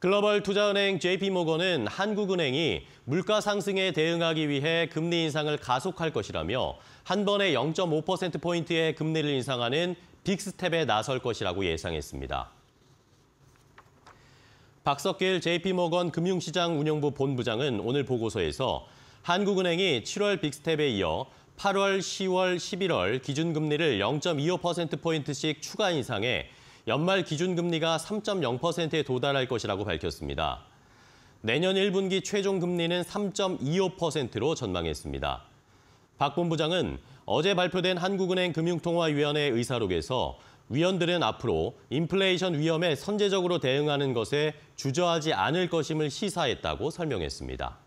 글로벌 투자은행 JP모건은 한국은행이 물가 상승에 대응하기 위해 금리 인상을 가속할 것이라며 한 번에 0.5%포인트의 금리를 인상하는 빅스텝에 나설 것이라고 예상했습니다. 박석길 JP모건 금융시장 운영부 본부장은 오늘 보고서에서 한국은행이 7월 빅스텝에 이어 8월, 10월, 11월 기준금리를 0.25%포인트씩 추가 인상해 연말 기준금리가 3.0%에 도달할 것이라고 밝혔습니다. 내년 1분기 최종 금리는 3.25%로 전망했습니다. 박 본부장은 어제 발표된 한국은행 금융통화위원회 의사록에서 위원들은 앞으로 인플레이션 위험에 선제적으로 대응하는 것에 주저하지 않을 것임을 시사했다고 설명했습니다.